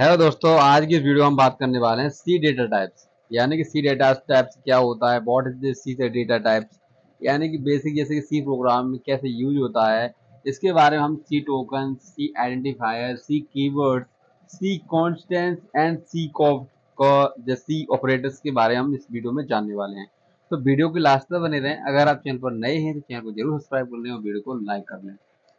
Hello दोस्तों आज की वीडियो हम बात करने वाले हैं सी डेटा टाइप्स यानी कि सी डेटा टाइप्स क्या होता है what is the C data types यानी कि बेसिक जैसे कि सी प्रोग्राम में कैसे यूज होता है इसके बारे में हम C token C identifier C word C constants and C कॉफ सी ऑपरेटर्स के बारे में हम इस वीडियो में जानने वाले हैं तो वीडियो के लास्ट तक बने रहें अगर आप चैनल पर नए हैं तो चैनल को जरूर सब्सक्राइब कर लें और वीडियो को लाइक कर लें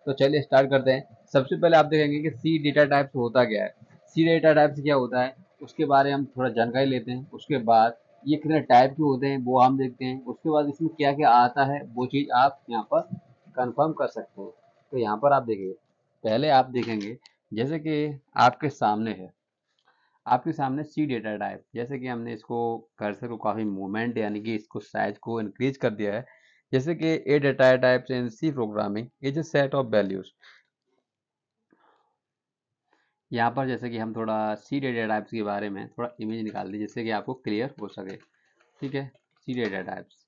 तो चलिए स्टार्ट करते हैं सबसे पहले आप देखेंगे कि सी डेटा टाइप्स होता क्या है सी डेटा टाइप्स क्या होता है उसके बारे में हम थोड़ा जानकारी लेते हैं उसके बाद ये कितने टाइप के होते हैं वो हम देखते हैं उसके बाद इसमें क्या क्या आता है वो चीज़ आप यहाँ पर कंफर्म कर सकते हैं तो यहाँ पर आप देखेंगे पहले आप देखेंगे जैसे कि आपके सामने है आपके सामने सी डेटा टाइप जैसे कि हमने इसको कर्सर को काफ़ी मूवमेंट यानी कि इसको साइज को इनक्रीज कर दिया है जैसे कि a data types in C programming is a set of values यहाँ पर जैसे कि हम थोड़ा सी डेटा टाइप्स के बारे में थोड़ा इमेज निकाल दें जिससे कि आपको क्लियर हो सके ठीक है सी डेटा टाइप्स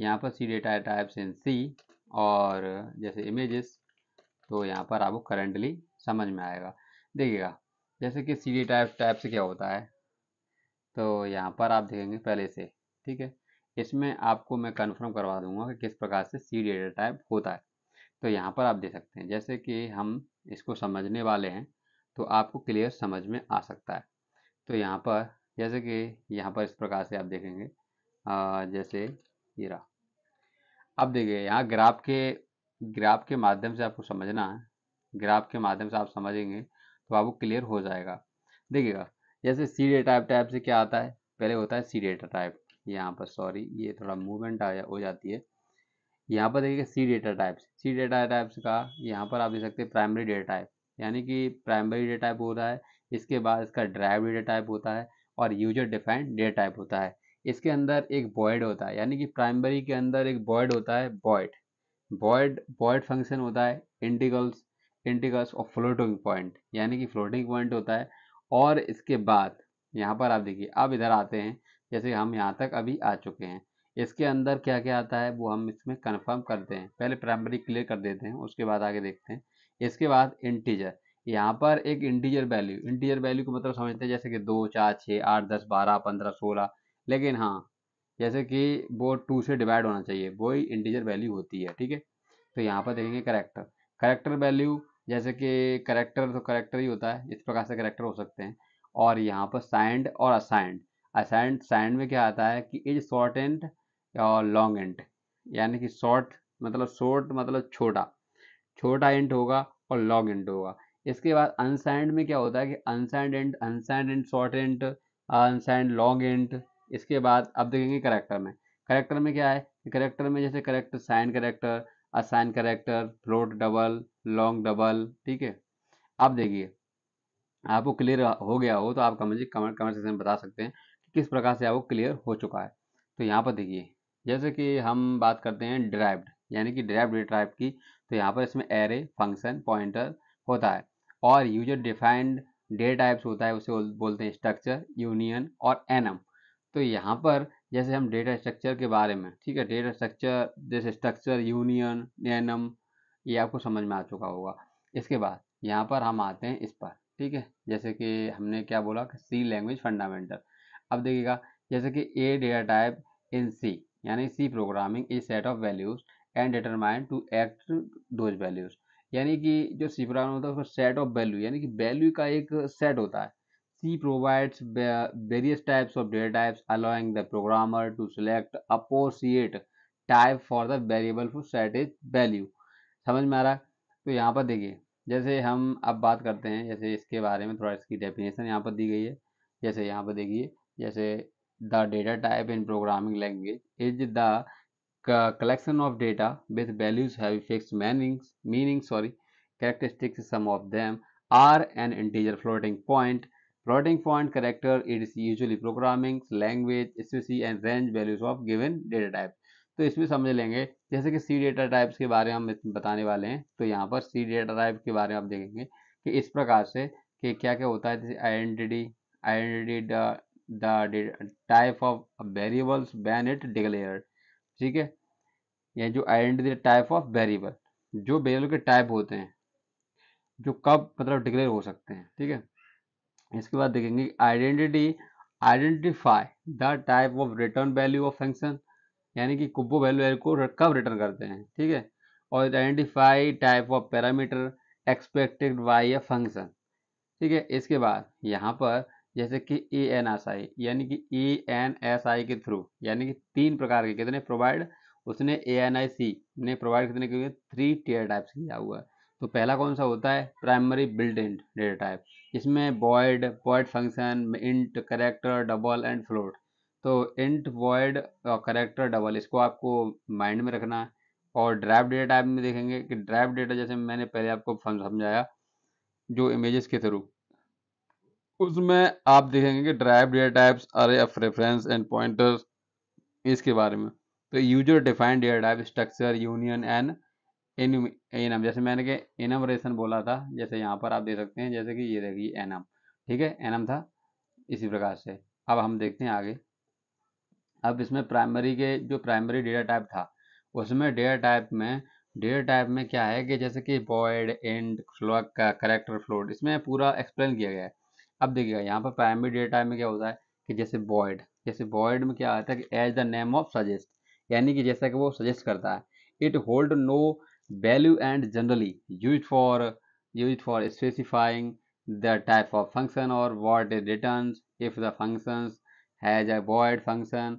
यहाँ पर सी डेटा टाइप्स इन सी और जैसे इमेजेस तो यहाँ पर आपको करंटली समझ में आएगा देखिएगा जैसे कि सी डी टाइप टाइप से क्या होता है तो यहाँ पर आप देखेंगे पहले से ठीक है इसमें आपको मैं कन्फर्म करवा दूंगा कि किस प्रकार से सी डेटा टाइप होता है तो यहाँ पर आप देख सकते हैं जैसे कि हम इसको समझने वाले हैं तो आपको क्लियर समझ में आ सकता है तो यहाँ पर जैसे कि यहाँ पर इस प्रकार से आप देखेंगे आ, जैसे ये रहा अब देखिए यहाँ ग्राफ के ग्राफ के माध्यम से आपको समझना है ग्राफ के माध्यम से आप समझेंगे तो आपको क्लियर हो जाएगा देखिएगा जैसे सी डे टाइप टाइप से क्या आता है पहले होता है सी डेटा टाइप यहाँ पर सॉरी ये थोड़ा मूवमेंट आ जा, हो जाती है यहाँ पर देखिए C data types C data types का यहाँ पर आप देख सकते हैं प्राइमरी डेटा टाइप यानी कि प्राइमरी डेटा टाइप होता है इसके बाद इसका ड्राइव डेटा टाइप होता है और यूजर डिफाइंड डेटा टाइप होता है इसके अंदर एक बॉयड होता है यानी कि प्राइमरी के अंदर एक बॉयड होता है बॉयड बॉयड बॉयड फंक्शन होता है इंटीगल्स इंटीगल्स और फ्लोटिंग पॉइंट यानी कि फ्लोटिंग पॉइंट होता है और इसके बाद यहाँ पर आप देखिए अब इधर आते हैं जैसे हम यहाँ तक अभी आ चुके हैं इसके अंदर क्या क्या आता है वो हम इसमें कन्फर्म करते हैं पहले प्राइमरी क्लियर कर देते हैं उसके बाद आगे देखते हैं इसके बाद इंटीजर यहाँ पर एक इंटीजर वैल्यू इंटीजर वैल्यू को मतलब समझते हैं जैसे कि दो चार छः आठ दस बारह पंद्रह सोलह लेकिन हाँ जैसे कि वो टू से डिवाइड होना चाहिए वो ही इंटीजर वैल्यू होती है ठीक है तो यहाँ पर देखेंगे करेक्टर करेक्टर वैल्यू जैसे कि करेक्टर तो करेक्टर ही होता है इस प्रकार से करेक्टर हो सकते हैं और यहाँ पर साइंड और असाइंड असाइंड साइंड में क्या आता है कि इज शॉर्ट एंड और लॉन्ग एंड यानी कि शॉर्ट मतलब शॉर्ट मतलब छोटा छोटा इंट होगा और लॉन्ग इंट होगा इसके बाद अनसाइंड में क्या होता है कि unsigned int unsigned int short int unsigned long int इसके बाद अब देखेंगे करेक्टर में करेक्टर में क्या है करेक्टर में जैसे करेक्टर साइन करेक्टर असाइन character float double long double ठीक है अब देखिए आपको क्लियर हो गया हो तो आप कमेंट कमेंट कमेंट सेक्शन में बता सकते हैं कि किस प्रकार से आपको क्लियर हो चुका है तो यहाँ पर देखिए जैसे कि हम बात करते हैं ड्राइव्ड यानी कि ड्राइव डेटा टाइप की तो यहाँ पर इसमें एरे फंक्शन पॉइंटर होता है और यूजर डिफाइंड डेटा टाइप्स होता है उसे बोलते हैं स्ट्रक्चर यूनियन और एनम तो यहाँ पर जैसे हम डेटा स्ट्रक्चर के बारे में ठीक है डेटा स्ट्रक्चर जैसे स्ट्रक्चर यूनियन एनम ये आपको समझ में आ चुका होगा इसके बाद यहाँ पर हम आते हैं इस पर ठीक है जैसे कि हमने क्या बोला कि सी लैंग्वेज फंडामेंटल अब देखिएगा जैसे कि a data type in C यानी C programming a set of values and determine to act those values यानी कि जो सी प्रोग्राम होता है उसका सेट ऑफ वैल्यू यानी कि वैल्यू का एक सेट होता है C provides various types of data types allowing the programmer to select अपोसिएट type for the variable for set is value समझ में आ रहा है तो यहाँ पर देखिए जैसे हम अब बात करते हैं जैसे इसके बारे में थोड़ा इसकी डेफिनेशन यहाँ पर दी गई है जैसे यहाँ पर देखिए जैसे the data type in programming language is the collection of data with values having fixed meanings meaning sorry characteristics sum of them are an integer floating point floating point character it is usually programming language species and range values of given data type तो इसमें समझ लेंगे जैसे कि सी data types के बारे में हम बताने वाले हैं तो यहाँ पर सी डेटा टाइप के बारे में आप देखेंगे कि इस प्रकार से कि क्या क्या होता है जैसे identity identity the type of variables when it declared ठीक है या जो आइडेंटिटी टाइप ऑफ वेरिएबल जो वेरिएबल के टाइप होते हैं जो कब मतलब डिक्लेयर हो सकते हैं ठीक है इसके बाद देखेंगे identity identify the type of return value of function यानी कि कुब्बो वैल्यू को कब रिटर्न करते हैं ठीक है और identify type of parameter expected by a function ठीक है इसके बाद यहाँ पर जैसे कि ए एन एस आई यानी कि ए एन एस आई के थ्रू यानी कि तीन प्रकार के कितने प्रोवाइड उसने ए एन आई सी ने प्रोवाइड कितने हुए थ्री टीयर टाइप्स किया हुआ है तो पहला कौन सा होता है primary build in data type इसमें void void function int character double and float तो इंट बॉयड और करेक्टर डबल इसको आपको माइंड में रखना है और ड्राइव डेटा टाइप में देखेंगे कि ड्राइव डेटा जैसे मैंने पहले आपको समझाया जो इमेजेस के थ्रू उसमें आप देखेंगे कि derived data types array of reference and pointers इसके बारे में तो user defined data type structure union and enum enum जैसे मैंने के एनमरेशन बोला था जैसे यहाँ पर आप देख सकते हैं जैसे कि ये देखिए एनम ठीक है एनम था इसी प्रकार से अब हम देखते हैं आगे अब इसमें प्राइमरी के जो प्राइमरी डेटा टाइप था उसमें डेटा टाइप में डेटा टाइप में क्या है कि जैसे कि बॉयड एंड फ्लॉक का करेक्टर फ्लोट इसमें पूरा एक्सप्लेन किया गया है अब देखिएगा यहाँ पर प्राइमरी डेटा में क्या होता है कि जैसे बॉयड जैसे बॉयड में क्या आता है कि as the name of suggest यानी कि जैसा कि वो सजेस्ट करता है it hold no value and generally use for use for specifying the type of function और what it returns if the functions has a void function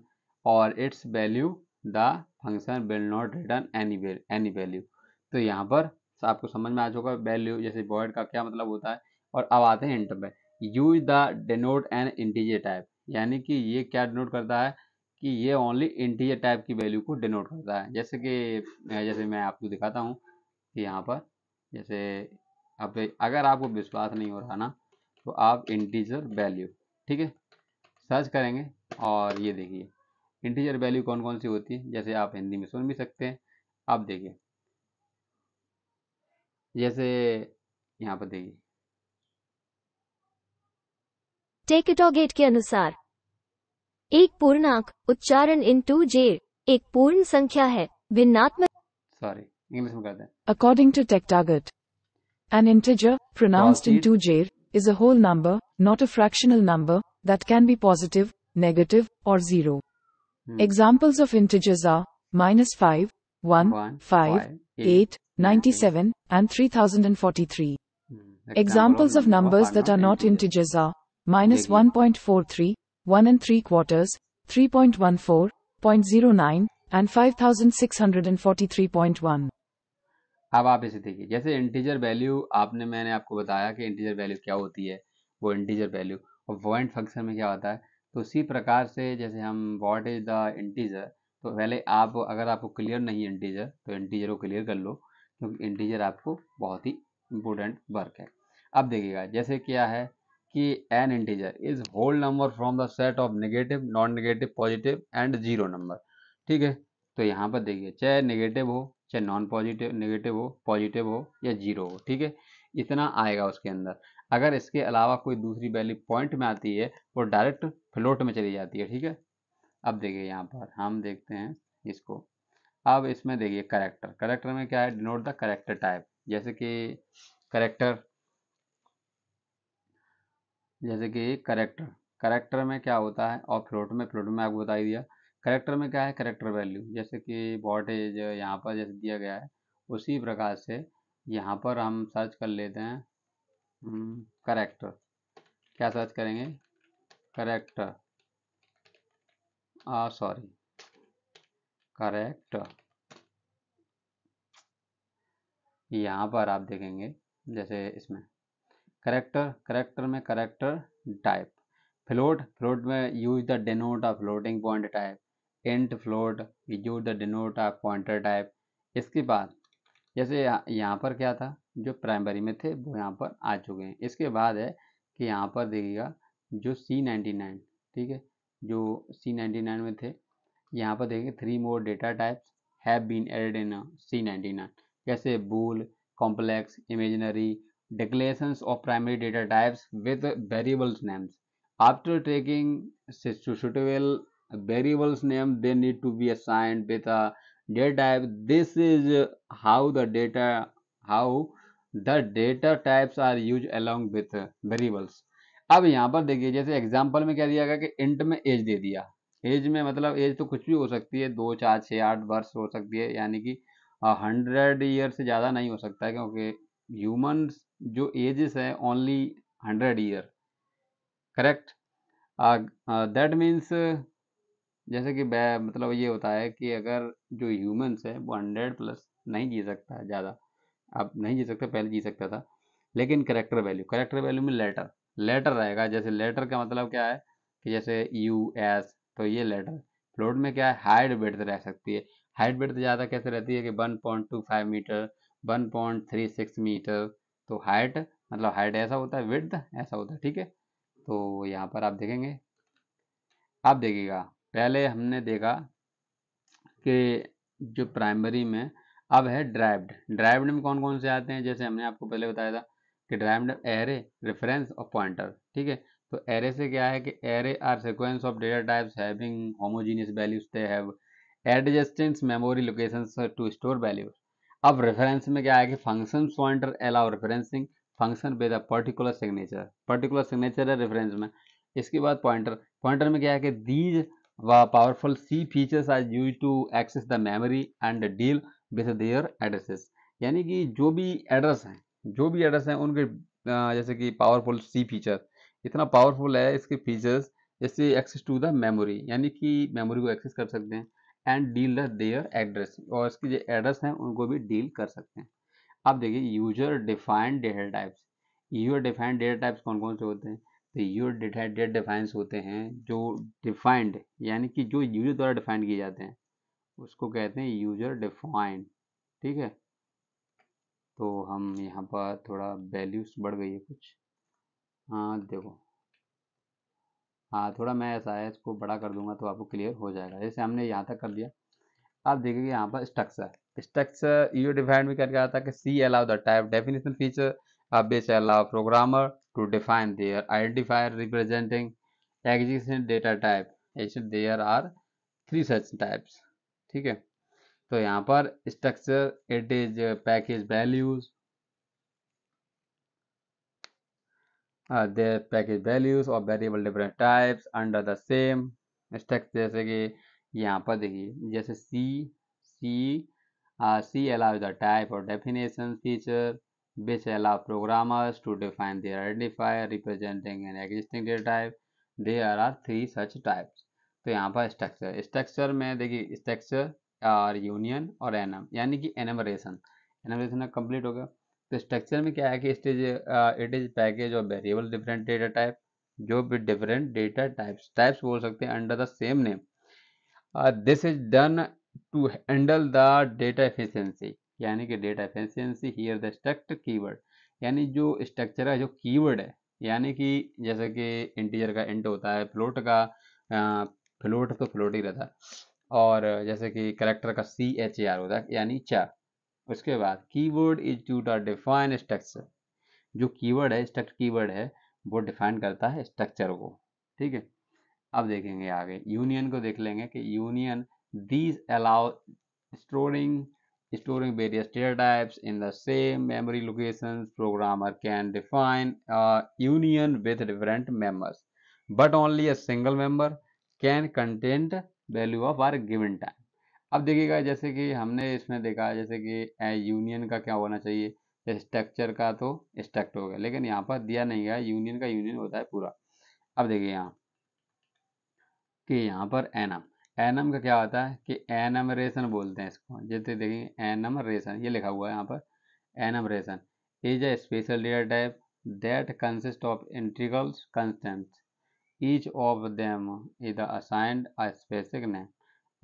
or its value the function will not return any any value तो यहाँ पर आपको समझ में आ चुका value जैसे Boyd का क्या मतलब होता है और अब आते हैं interval use the denote an integer type यानी कि ये क्या डिनोट करता है कि ये ओनली इंटीजर टाइप की वैल्यू को डिनोट करता है जैसे कि जैसे मैं आपको दिखाता हूँ कि यहाँ पर जैसे अब अगर आपको विश्वास नहीं हो रहा ना तो आप इंटीजर वैल्यू ठीक है सर्च करेंगे और ये देखिए इंटीजर वैल्यू कौन कौन सी होती है जैसे आप हिंदी में सुन भी सकते हैं आप देखिए जैसे यहाँ पर देखिए टेकेटोगेट के अनुसार एक पूर्णांक उच्चारण इन टू जे एक पूर्ण संख्या है भिन्नात्मक सॉरी इंग्लिश में कहते हैं अकॉर्डिंग टू टेक्टागट an integer pronounced integer is a whole number not a fractional number that can be positive negative और zero examples of integers are minus five one five eight ninety seven and three thousand and forty three examples of numbers that are not integers are minus 1.43, 1 and 3 quarters, 3.14.09 and 5643.1 अब आप इसे देखिए जैसे integer value आपने मैंने आपको बताया कि इंटीजर वैल्यू क्या होती है वो इंटीजर वैल्यू और वॉइंट फंक्शन में क्या होता है तो उसी प्रकार से जैसे हम व्हाट इज़ द इंटीजर तो पहले आप अगर आपको क्लियर नहीं है इंटीजर तो इंटीजर को क्लियर कर लो क्योंकि इंटीजर आपको बहुत ही इंपॉर्टेंट वर्क है अब देखिएगा जैसे क्या है कि an integer is whole number from the set of negative non negative positive and zero number ठीक है तो यहाँ पर देखिए चाहे नेगेटिव हो चाहे नॉन पॉजिटिव नेगेटिव हो पॉजिटिव हो या जीरो हो ठीक है इतना आएगा उसके अंदर अगर इसके अलावा कोई दूसरी वैल्यू पॉइंट में आती है वो डायरेक्ट फ्लोट में चली जाती है ठीक है अब देखिए यहाँ पर हम देखते हैं इसको अब इसमें देखिए करेक्टर करेक्टर में क्या है डिनोट द करेक्टर टाइप जैसे कि करेक्टर जैसे कि करेक्टर करेक्टर में क्या होता है और फ्लोट में फ्लोट में आपको बताई दिया करेक्टर में क्या है करेक्टर वैल्यू जैसे कि वोल्टेज यहाँ पर जैसे दिया गया है उसी प्रकार से यहाँ पर हम सर्च कर लेते हैं करेक्टर हम्म, क्या सर्च करेंगे करेक्टर आ सॉरी करेक्टर यहाँ पर आप देखेंगे जैसे इसमें करेक्टर करेक्टर में करेक्टर टाइप फ्लोट फ्लोट में use the denote of floating point type int float use the denote of pointer type इसके बाद जैसे यहाँ पर क्या था जो प्राइमरी में थे वो यहाँ पर आ चुके हैं इसके बाद है कि यहाँ पर देखिएगा जो सी नाइन्टी नाइन ठीक है जो सी नाइन्टी नाइन में थे यहाँ पर देखिए three more data types have been added in C ninety nine जैसे bool complex imaginary declarations of primary data types with variables names. After taking suitable variables name, they need to be assigned with a data type. This is how the data how the data types are used along with variables. अब यहाँ पर देखिए जैसे example में क्या दिया गया कि इंट में एज दे दिया एज में मतलब एज तो कुछ भी हो सकती है दो चार छः आठ वर्ष हो सकती है यानी कि हंड्रेड ईयर से ज़्यादा नहीं हो सकता है क्योंकि ह्यूमन्स जो एजेस है only hundred year correct that means जैसे कि मतलब ये होता है कि अगर जो ह्यूमंस है वो हंड्रेड प्लस नहीं जी सकता है ज़्यादा अब नहीं जी सकते पहले जी सकता था लेकिन करेक्टर वैल्यू करेक्टर वैल्यू में लेटर लेटर रहेगा जैसे लेटर का मतलब क्या है कि जैसे यू एस तो ये लेटर फ्लोट में क्या है हाइट बेड रह सकती है हाइट बेड ज़्यादा कैसे रहती है कि one point two five meter one point three six meter तो हाइट मतलब हाइट ऐसा होता है विड्थ ऐसा होता है ठीक है तो यहाँ पर आप देखेंगे आप देखिएगा पहले हमने देखा कि जो प्राइमरी में अब है ड्राइव्ड ड्राइव्ड में कौन कौन से आते हैं जैसे हमने आपको पहले बताया था कि ड्राइव्ड एरे रेफरेंस और पॉइंटर ठीक है तो एरे से क्या है कि array are sequence of data types having homogeneous values they have adjacent memory locations to store values अब रेफरेंस में क्या है कि function pointer allow referencing function with a particular signature particular signature है रेफरेंस में इसके बाद पॉइंटर पॉइंटर में क्या है कि दीज व powerful C features are used to access the memory and deal with their addresses यानी कि जो भी एड्रेस हैं जो भी एड्रेस हैं उनके जैसे कि पावरफुल सी फीचर इतना पावरफुल है इसके फीचर्स जैसे एक्सेस टू द मेमोरी यानी कि मेमोरी को एक्सेस कर सकते हैं एंड डील देयर एड्रेस और इसके जो एड्रेस हैं उनको भी डील कर सकते हैं अब देखिए user defined data types user defined data types कौन कौन से होते हैं तो यूर डेटा डेट डिफाइंस होते हैं जो डिफाइंड यानी कि जो यूजर द्वारा डिफाइंड किए जाते हैं उसको कहते हैं यूजर डिफाइंड ठीक है तो हम यहाँ पर थोड़ा वैल्यूज बढ़ गई है कुछ हाँ देखो हाँ थोड़ा मैं ऐसा है इसको बड़ा कर दूंगा तो आपको क्लियर हो जाएगा जैसे हमने यहाँ तक कर दिया आप देखेंगे यहाँ पर स्ट्रक्चर स्ट्रक्चर यू डिफाइन भी करके आता है कि C allow the type definition feature अब which allow programmer to define their identifier representing existing data type ऐसे there are three such types ठीक है तो यहाँ पर structure it is package values uh, their package values और variable different types under the same stacks जैसे कि यहाँ पर देखिए जैसे C C C allows the type or definition feature which allow programmers to define their identifier representing an existing data type there are three such types तो यहाँ पर structure structure में देखिए स्ट्रक्चर और यूनियन और एनम यानी कि एनमरेशन एनमरेशन complete हो गया तो स्ट्रक्चर में क्या है कि it is it is package और वेरिएबल डिफरेंट डेटा टाइप जो भी डिफरेंट डेटा टाइप्स टाइप्स बोल सकते हैं under the same name this is done to handle the data efficiency यानी कि data efficiency here the struct keyword यानी जो स्ट्रक्चर है जो कीवर्ड है यानी कि जैसे कि इंटीजर का इंट होता है फ्लोट का फ्लोट uh, तो फ्लोट ही रहता है और जैसे कि करेक्टर का सी एच ए आर होता है यानी चार उसके बाद keyword is to the define structure जो कीवर्ड है स्ट्रक्ट कीवर्ड है वो डिफाइन करता है स्ट्रक्चर को ठीक है अब देखेंगे आगे यूनियन को देख लेंगे कि union these allow storing storing various data types in the same memory location programmer can define union with different members but only a single member can contain value of are given time अब देखिएगा जैसे कि हमने इसमें देखा है जैसे कि यूनियन का क्या होना चाहिए स्ट्रक्चर का तो स्ट्रक्ट हो गया लेकिन यहाँ पर दिया नहीं गया यूनियन का यूनियन होता है पूरा अब देखिए यहाँ कि यहाँ पर एनम एनम का क्या होता है कि एनमरेशन बोलते हैं इसको जैसे देखिए एनमरेशन ये लिखा हुआ है यहाँ पर enumeration is a special data type that consist of integrals constant each of them is assigned a specific name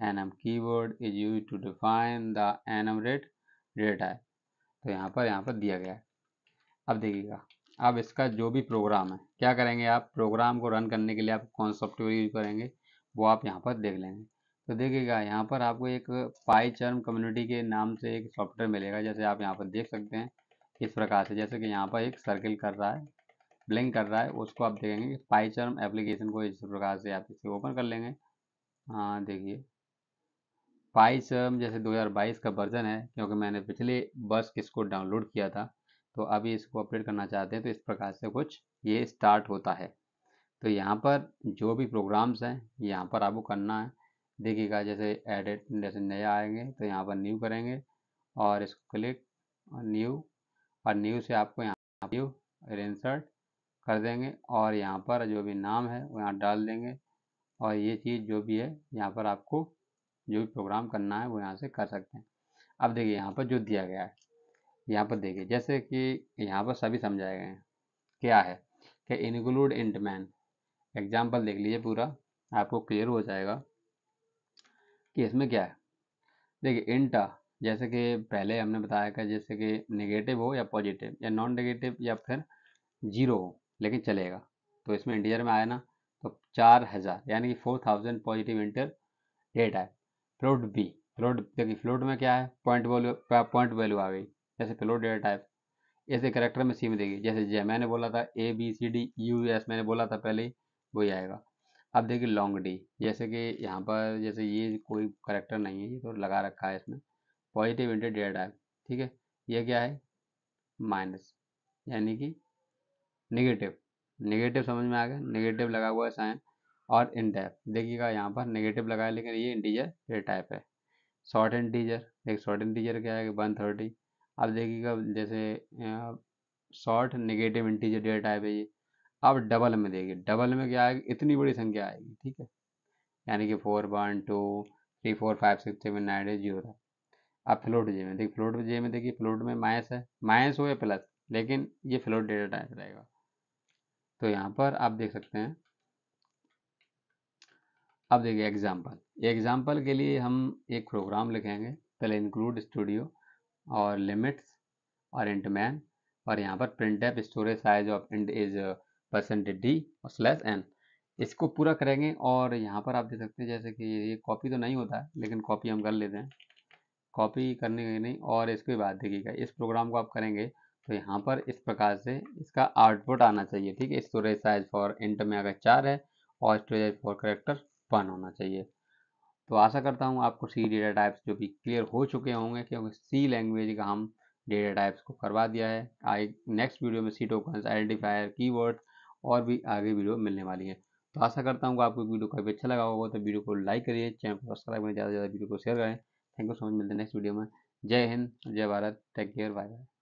enum keyword is use to define the enum rate rate है तो यहाँ पर यहाँ पर दिया गया है अब देखिएगा अब इसका जो भी प्रोग्राम है क्या करेंगे आप प्रोग्राम को रन करने के लिए आप कौन सॉफ्टवेयर यूज करेंगे वो आप यहाँ पर देख लेंगे तो देखिएगा यहाँ पर आपको एक पाई चर्म कम्युनिटी के नाम से एक सॉफ्टवेयर मिलेगा जैसे आप यहाँ पर देख सकते हैं इस प्रकार से जैसे कि यहाँ पर एक सर्किल कर रहा है ब्लिंक कर रहा है उसको आप देखेंगे पाई चर्म एप्लीकेशन को इस प्रकार से आप इसे ओपन कर लेंगे हाँ देखिए पाईचम जैसे 2022 का वर्जन है क्योंकि मैंने पिछले वर्ष इसको डाउनलोड किया था तो अभी इसको अपडेट करना चाहते हैं तो इस प्रकार से कुछ ये स्टार्ट होता है तो यहाँ पर जो भी प्रोग्राम्स हैं यहाँ पर आपको करना है देखिएगा जैसे एडिट जैसे नया आएंगे तो यहाँ पर न्यू करेंगे और इसको क्लिक और न्यू और न्यू से आपको यहाँ न्यू इंसर्ट कर देंगे और यहाँ पर जो भी नाम है वो यहाँ डाल देंगे और ये चीज़ जो भी है यहाँ पर आपको जो भी प्रोग्राम करना है वो यहाँ से कर सकते हैं अब देखिए यहाँ पर जो दिया गया है यहाँ पर देखिए जैसे कि यहाँ पर सभी समझाए गए हैं क्या है कि इंक्लूड इंटमैन एग्जाम्पल देख लीजिए पूरा आपको क्लियर हो जाएगा कि इसमें क्या है देखिए इंटा जैसे कि पहले हमने बताया कि जैसे कि नेगेटिव हो या पॉजिटिव या नॉन नेगेटिव या फिर जीरो हो लेकिन चलेगा तो इसमें इंटीजर में आया ना तो चार हज़ार यानी कि four thousand positive integer है फ्लोट बी फ्लोट देखिए फ्लोट में क्या है पॉइंट वैल्यू पॉइंट वैल्यू आ गई जैसे फ्लोट डेटा टाइप ऐसे करेक्टर में सी में देगी जैसे जे मैंने बोला था A B C D U S मैंने बोला था पहले ही वही आएगा अब देखिए लॉन्ग डी जैसे कि यहाँ पर जैसे ये कोई करेक्टर नहीं है ये तो लगा रखा है इसमें पॉजिटिव इंटर डेटा टाइप ठीक है ये क्या है माइनस यानी कि निगेटिव निगेटिव समझ में आ गया निगेटिव लगा हुआ है साइन और इन टाइप देखिएगा यहाँ पर नेगेटिव लगाया लेकिन ये इंटीजर ये टाइप है शॉर्ट इंटीजर एक शॉर्ट इंटीजर क्या है वन थर्टी अब देखिएगा जैसे short negative integer data type है ये अब डबल में देखिए डबल में क्या आएगी इतनी बड़ी संख्या आएगी ठीक है यानी कि four one two three four five six seven nine eight zero था अब फ्लोट जे में देखिए फ्लोट जे में देखिए फ्लोट में माइनस है माइनस हो या प्लस लेकिन ये फ्लोट डेटा टाइप रहेगा तो यहाँ पर आप देख सकते हैं अब देखिए एग्जाम्पल एग्जाम्पल के लिए हम एक प्रोग्राम लिखेंगे पहले इंक्लूड स्टूडियो और लिमिट्स और इंटमैन और यहाँ पर printf storage size of int is percent D और स्लैश एन इसको पूरा करेंगे और यहाँ पर आप देख सकते हैं जैसे कि ये कॉपी तो नहीं होता है लेकिन कॉपी हम कर लेते हैं कॉपी करने के नहीं और इसके बाद देखिएगा इस प्रोग्राम को आप करेंगे तो यहाँ पर इस प्रकार से इसका आउटपुट आना चाहिए ठीक है स्टोरेज साइज फॉर इंट में अगर चार है और स्टोरेज फॉर करेक्टर वन होना चाहिए तो आशा करता हूँ आपको सी डेटा टाइप्स जो भी क्लियर हो चुके होंगे क्योंकि सी लैंग्वेज का हम डेटा टाइप्स को करवा दिया है आई नेक्स्ट वीडियो में सी टोकन्स आइडेंटिफायर की और भी आगे वीडियो मिलने वाली है तो आशा करता हूँ आपको वीडियो काफ़ी अच्छा लगा होगा तो वीडियो को लाइक करिए चैनल को सब्सक्राइब करें ज़्यादा से ज़्यादा वीडियो को शेयर करें थैंक यू सो मच मिलते हैं नेक्स्ट वीडियो में जय हिंद जय Bharat take care bye bye